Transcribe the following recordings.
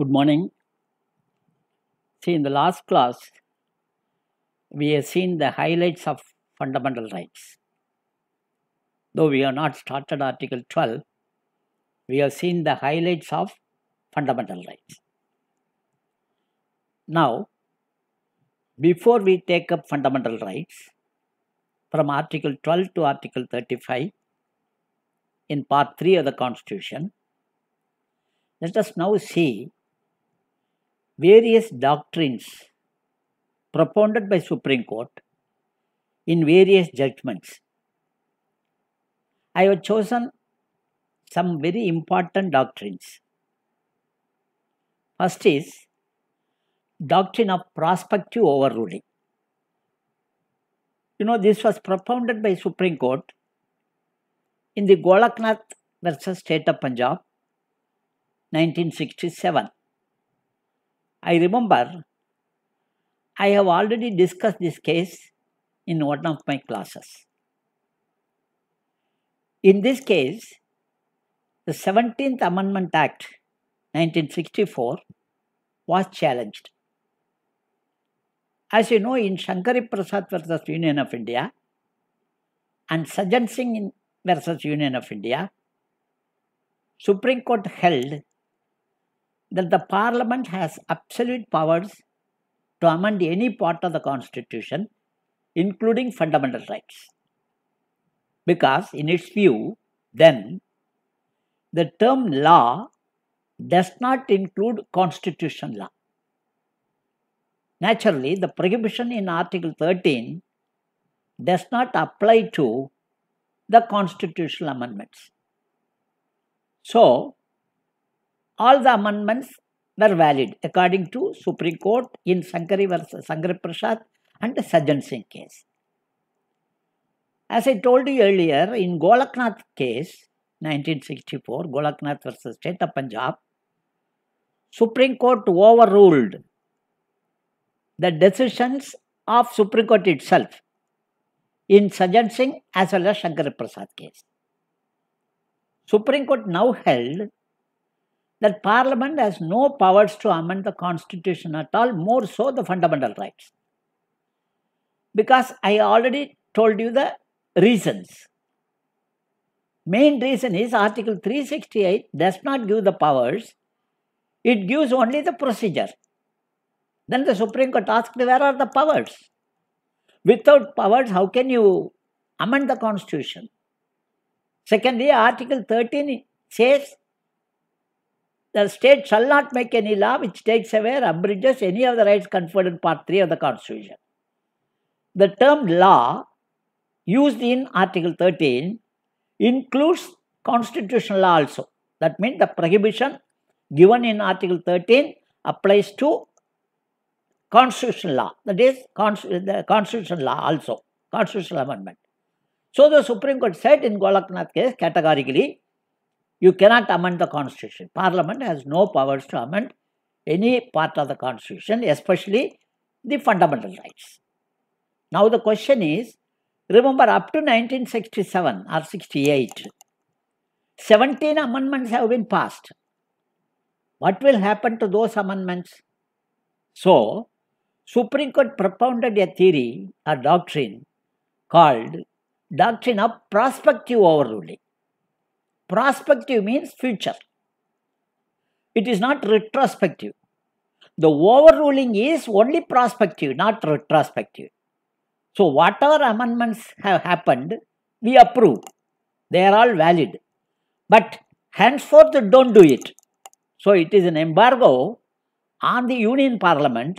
Good morning. See, in the last class, we have seen the highlights of fundamental rights. Though we have not started Article 12, we have seen the highlights of fundamental rights. Now, before we take up fundamental rights, from Article 12 to Article 35, in Part 3 of the Constitution, let us now see various doctrines propounded by Supreme Court in various judgments. I have chosen some very important doctrines. First is doctrine of prospective overruling. You know, this was propounded by Supreme Court in the Golaknath versus State of Punjab, 1967. I remember I have already discussed this case in one of my classes. In this case, the 17th Amendment Act 1964 was challenged. As you know, in Shankari Prasad versus Union of India and Sajjan Singh versus Union of India, Supreme Court held that the Parliament has absolute powers to amend any part of the Constitution, including fundamental rights. Because, in its view, then, the term law does not include constitution law. Naturally, the prohibition in Article 13 does not apply to the constitutional amendments. So, all the amendments were valid according to Supreme Court in Sankari versus Sankari Prasad and the Sajjan Singh case. As I told you earlier, in Golaknath case, 1964, Golaknath versus State of Punjab, Supreme Court overruled the decisions of Supreme Court itself in Sajjan Singh as well as Shankar Prasad case. Supreme Court now held that Parliament has no powers to amend the Constitution at all, more so the fundamental rights. Because I already told you the reasons. Main reason is Article 368 does not give the powers, it gives only the procedure. Then the Supreme Court asked, Where are the powers? Without powers, how can you amend the Constitution? Secondly, Article 13 says the state shall not make any law which takes away or abridges any of the rights conferred in Part 3 of the Constitution. The term law used in Article 13 includes constitutional law also. That means the prohibition given in Article 13 applies to constitutional law, that is, the constitutional law also, constitutional amendment. So the Supreme Court said in Golaknath case categorically you cannot amend the constitution. Parliament has no powers to amend any part of the constitution, especially the fundamental rights. Now the question is, remember up to 1967 or 68, 17 amendments have been passed. What will happen to those amendments? So, Supreme Court propounded a theory, a doctrine called doctrine of prospective overruling. Prospective means future. It is not retrospective. The overruling is only prospective, not retrospective. So, whatever amendments have happened, we approve. They are all valid. But henceforth, don't do it. So, it is an embargo on the Union Parliament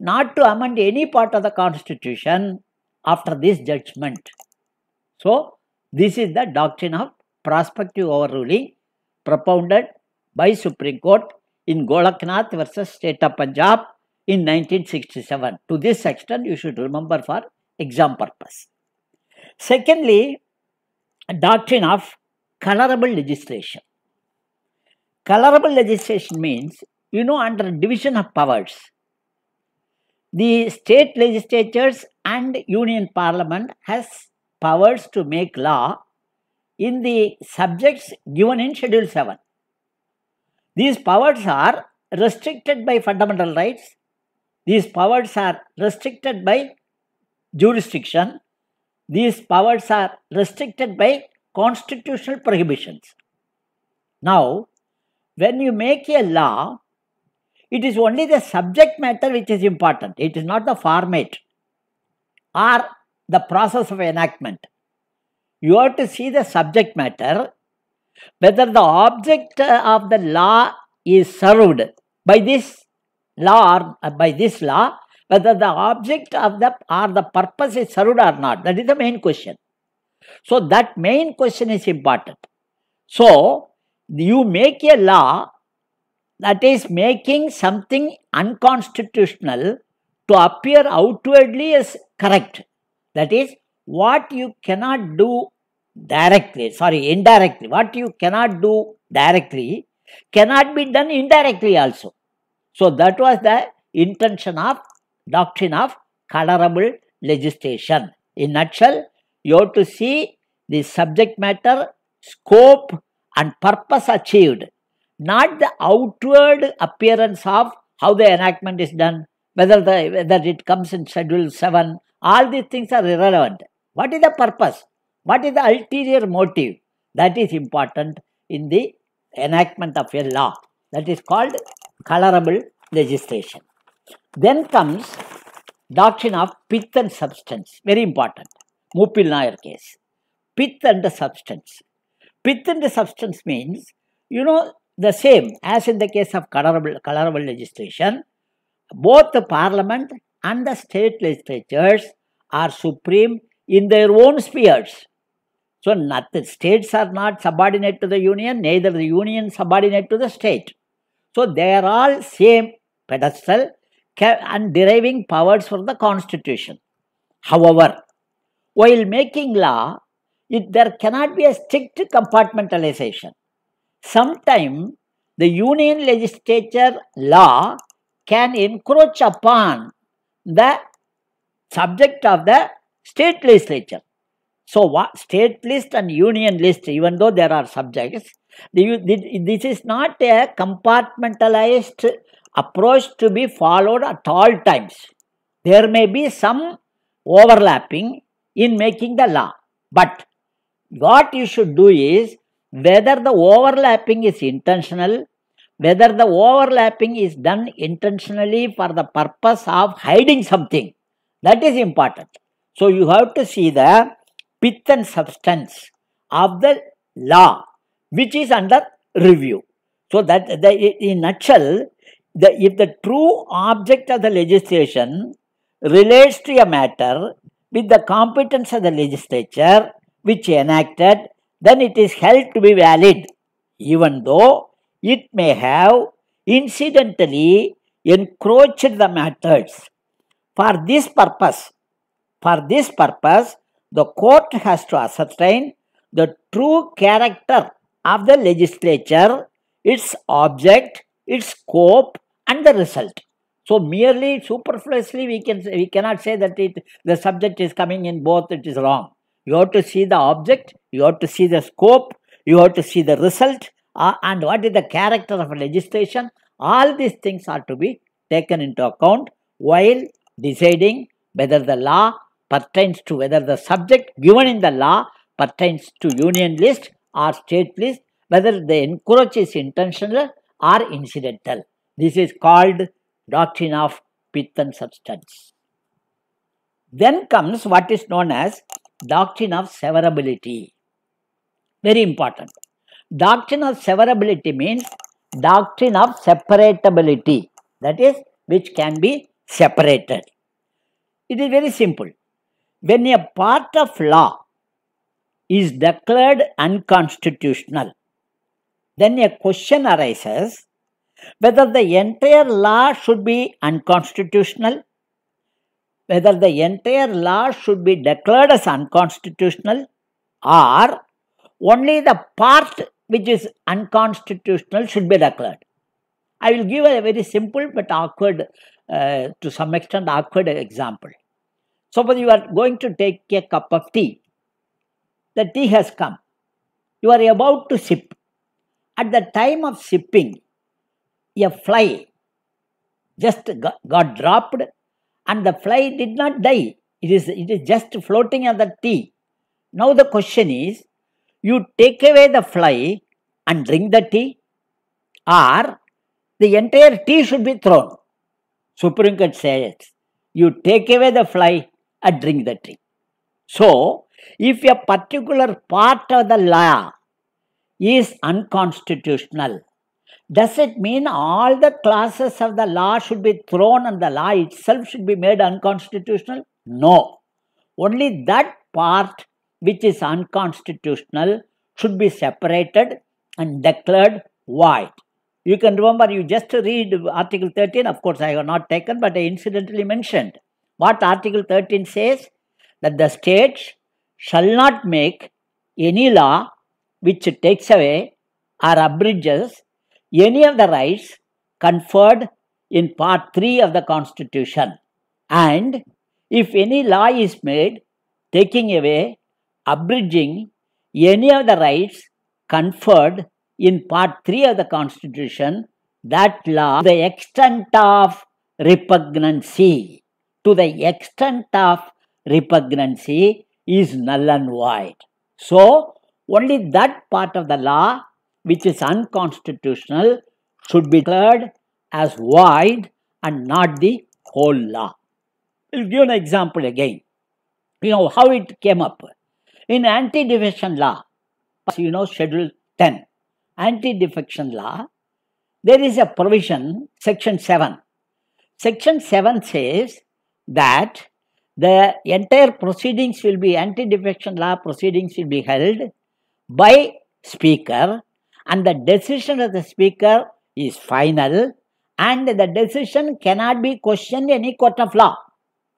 not to amend any part of the Constitution after this judgment. So, this is the doctrine of prospective overruling propounded by Supreme Court in Golaknath versus State of Punjab in 1967. To this extent, you should remember for exam purpose. Secondly, doctrine of colorable legislation. Colorable legislation means, you know, under division of powers, the state legislatures and union parliament has powers to make law in the subjects given in Schedule 7. These powers are restricted by fundamental rights, these powers are restricted by jurisdiction, these powers are restricted by constitutional prohibitions. Now, when you make a law, it is only the subject matter which is important. It is not the format or the process of enactment you have to see the subject matter, whether the object of the law is served by this law or uh, by this law, whether the object of the or the purpose is served or not. That is the main question. So that main question is important. So you make a law that is making something unconstitutional to appear outwardly as correct. That is, what you cannot do directly, sorry, indirectly, what you cannot do directly cannot be done indirectly also. So that was the intention of doctrine of colorable legislation. In nutshell, you have to see the subject matter, scope and purpose achieved, not the outward appearance of how the enactment is done, whether, the, whether it comes in Schedule 7, all these things are irrelevant. What is the purpose? What is the ulterior motive? That is important in the enactment of a law. That is called colorable legislation. Then comes doctrine of pith and substance. Very important. Mupil Nair case. Pith and the substance. Pith and the substance means, you know, the same as in the case of colorable, colorable legislation, both the parliament and the state legislatures are supreme in their own spheres. So the states are not subordinate to the union, neither the union subordinate to the state. So they are all same pedestal and deriving powers from the constitution. However, while making law, it, there cannot be a strict compartmentalization. Sometimes the union legislature law can encroach upon the subject of the state legislature. So what state list and union list, even though there are subjects, this is not a compartmentalized approach to be followed at all times. There may be some overlapping in making the law, but what you should do is whether the overlapping is intentional, whether the overlapping is done intentionally for the purpose of hiding something, that is important. So you have to see the pith and substance of the law which is under review. So that the, in nutshell, the, if the true object of the legislation relates to a matter with the competence of the legislature which enacted, then it is held to be valid, even though it may have incidentally encroached the matters. For this purpose, for this purpose, the court has to ascertain the true character of the legislature, its object, its scope, and the result. So merely superfluously we can we cannot say that it the subject is coming in both, it is wrong. You have to see the object, you have to see the scope, you have to see the result, uh, and what is the character of legislation. All these things are to be taken into account while deciding whether the law pertains to whether the subject given in the law pertains to union list or state list, whether the encroach is intentional or incidental. This is called doctrine of pith and substance. Then comes what is known as doctrine of severability. Very important. Doctrine of severability means doctrine of separatability. That is, which can be separated. It is very simple when a part of law is declared unconstitutional, then a question arises whether the entire law should be unconstitutional, whether the entire law should be declared as unconstitutional, or only the part which is unconstitutional should be declared. I will give a very simple but awkward, uh, to some extent, awkward example. Suppose you are going to take a cup of tea. The tea has come. You are about to sip. At the time of sipping, a fly just got dropped and the fly did not die. It is, it is just floating on the tea. Now the question is, you take away the fly and drink the tea or the entire tea should be thrown. Supreme Court says, you take away the fly and uh, drink the tree. So, if a particular part of the law is unconstitutional, does it mean all the clauses of the law should be thrown and the law itself should be made unconstitutional? No. Only that part which is unconstitutional should be separated and declared void. You can remember, you just read Article 13, of course, I have not taken, but I incidentally mentioned. What Article 13 says? That the states shall not make any law which takes away or abridges any of the rights conferred in Part 3 of the Constitution. And if any law is made taking away, abridging any of the rights conferred in Part 3 of the Constitution, that law, the extent of repugnancy to the extent of repugnancy is null and void. So, only that part of the law which is unconstitutional should be declared as void and not the whole law. I'll give an example again. You know how it came up. In anti-defection law, you know Schedule 10, anti-defection law, there is a provision, Section 7. Section 7 says that the entire proceedings will be anti-defection law proceedings will be held by speaker and the decision of the speaker is final and the decision cannot be questioned any court of law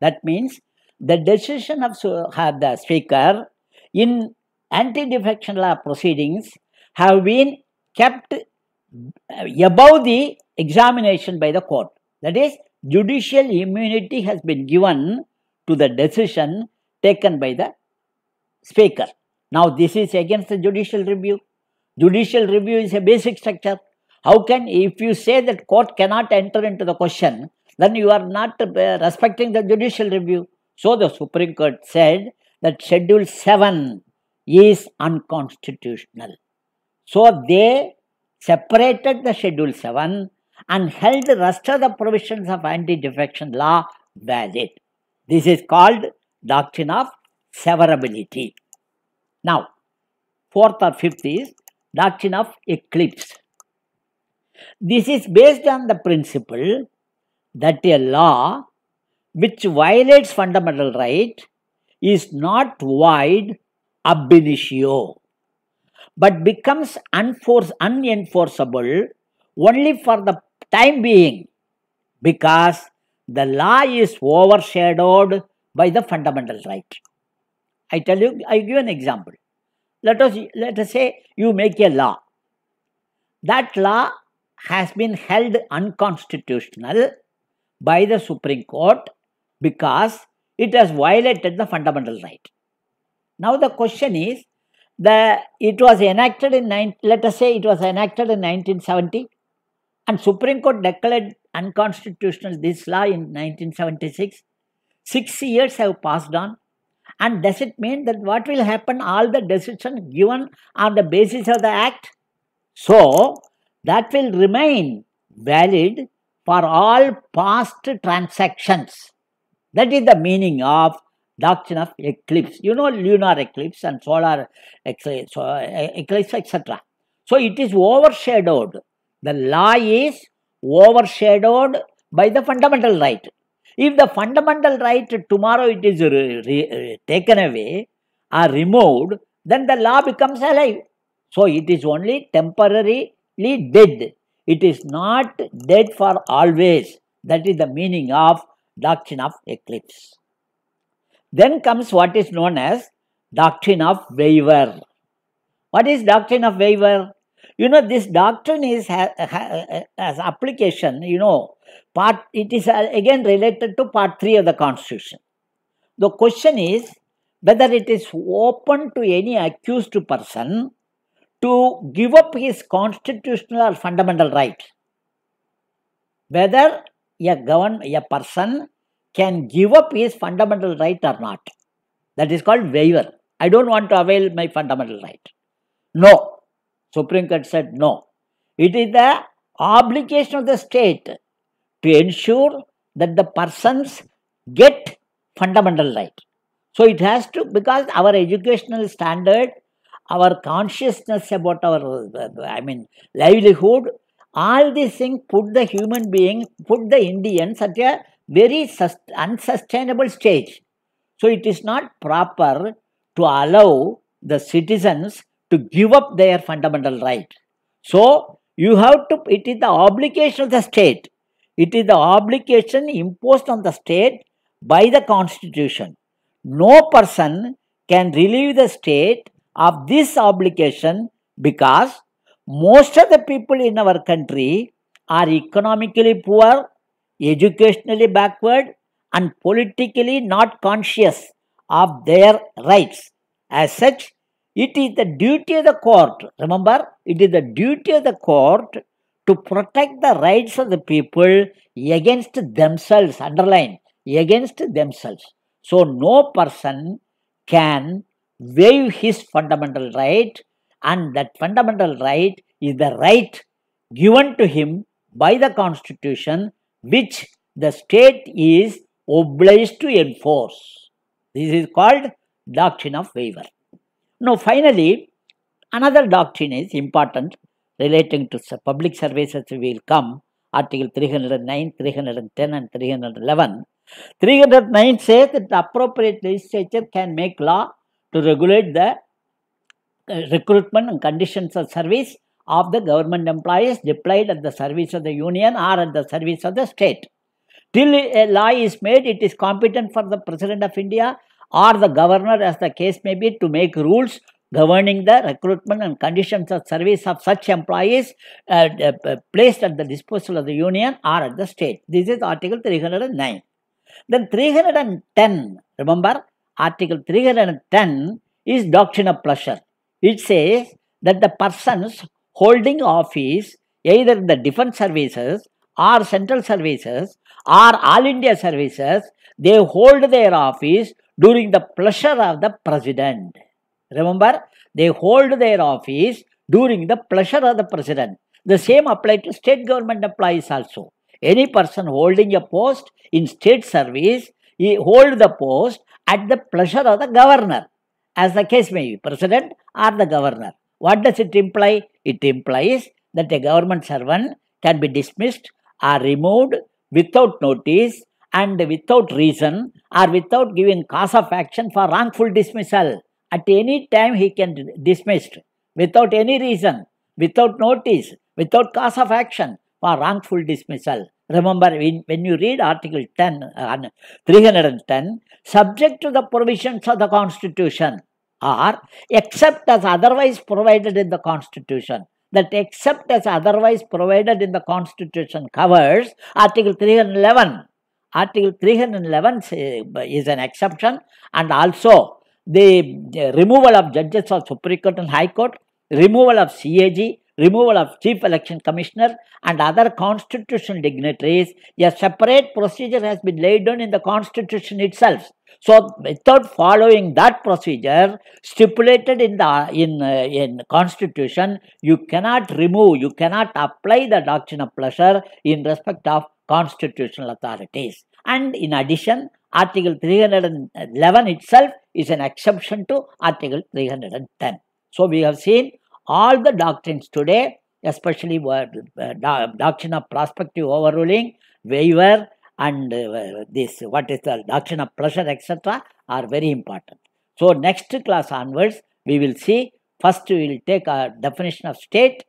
that means the decision of the speaker in anti-defection law proceedings have been kept uh, above the examination by the court that is judicial immunity has been given to the decision taken by the speaker. Now, this is against the judicial review. Judicial review is a basic structure. How can, if you say that court cannot enter into the question, then you are not uh, respecting the judicial review. So, the Supreme Court said that Schedule 7 is unconstitutional. So, they separated the Schedule 7 and held the rest of the provisions of anti-defection law valid. This is called doctrine of severability. Now, fourth or fifth is doctrine of eclipse. This is based on the principle that a law which violates fundamental right is not void ab initio but becomes unenforceable only for the time being because the law is overshadowed by the fundamental right. I tell you, I give an example. Let us, let us say you make a law. That law has been held unconstitutional by the Supreme Court because it has violated the fundamental right. Now the question is, the, it was enacted in, let us say it was enacted in 1970 and Supreme Court declared unconstitutional this law in 1976. Six years have passed on. And does it mean that what will happen? All the decisions given on the basis of the act? So, that will remain valid for all past transactions. That is the meaning of doctrine of eclipse. You know lunar eclipse and solar eclipse, etc. So it is overshadowed the law is overshadowed by the fundamental right. If the fundamental right tomorrow it is taken away or removed, then the law becomes alive. So it is only temporarily dead. It is not dead for always. That is the meaning of doctrine of eclipse. Then comes what is known as doctrine of waiver. What is doctrine of waiver? You know, this doctrine is ha, ha, uh, uh, as application, you know, part it is uh, again related to part 3 of the Constitution. The question is whether it is open to any accused person to give up his constitutional or fundamental right. Whether a, govern, a person can give up his fundamental right or not. That is called waiver. I don't want to avail my fundamental right. No, Supreme Court said no. It is the obligation of the state to ensure that the persons get fundamental right. So it has to, because our educational standard, our consciousness about our, I mean, livelihood, all these things put the human being, put the Indians at a very unsustainable stage. So it is not proper to allow the citizens to give up their fundamental right. So, you have to, it is the obligation of the state. It is the obligation imposed on the state by the constitution. No person can relieve the state of this obligation because most of the people in our country are economically poor, educationally backward and politically not conscious of their rights. As such, it is the duty of the court. Remember, it is the duty of the court to protect the rights of the people against themselves. Underline, against themselves. So, no person can waive his fundamental right, and that fundamental right is the right given to him by the constitution, which the state is obliged to enforce. This is called doctrine of waiver. Now, finally, another doctrine is important relating to public services will come, Article 309, 310 and 311. 309 says that the appropriate legislature can make law to regulate the uh, recruitment and conditions of service of the government employees deployed at the service of the union or at the service of the state. Till a law is made, it is competent for the President of India or the governor as the case may be to make rules governing the recruitment and conditions of service of such employees uh, uh, uh placed at the disposal of the union or at the state. This is Article 309. Then 310, remember, Article 310 is doctrine of pleasure. It says that the persons holding office either in the different services or central services or all India services, they hold their office during the pleasure of the president. Remember, they hold their office during the pleasure of the president. The same applies to state government employees also. Any person holding a post in state service, he hold the post at the pleasure of the governor, as the case may be, president or the governor. What does it imply? It implies that a government servant can be dismissed or removed without notice and without reason or without giving cause of action for wrongful dismissal. At any time he can dismiss without any reason, without notice, without cause of action for wrongful dismissal. Remember, when you read Article 10, uh, 310, subject to the provisions of the Constitution or except as otherwise provided in the Constitution. That except as otherwise provided in the Constitution covers Article 311 Article 311 is an exception and also the, removal of judges of Supreme Court and High Court, removal of CAG, removal of Chief Election Commissioner and other constitutional dignitaries, a separate procedure has been laid down in the constitution itself. So, without following that procedure stipulated in the in, uh, in constitution, you cannot remove, you cannot apply the doctrine of pleasure in respect of constitutional authorities. And in addition, Article 311 itself is an exception to Article 310. So we have seen all the doctrines today, especially uh, doctrine of prospective overruling, waiver, and uh, this what is the doctrine of pressure, etc., are very important. So next class onwards, we will see. First, we will take a definition of state.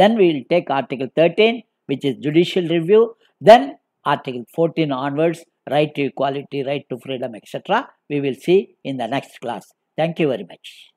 Then we will take Article 13, which is judicial review. Then Article 14 onwards, right to equality, right to freedom, etc. We will see in the next class. Thank you very much.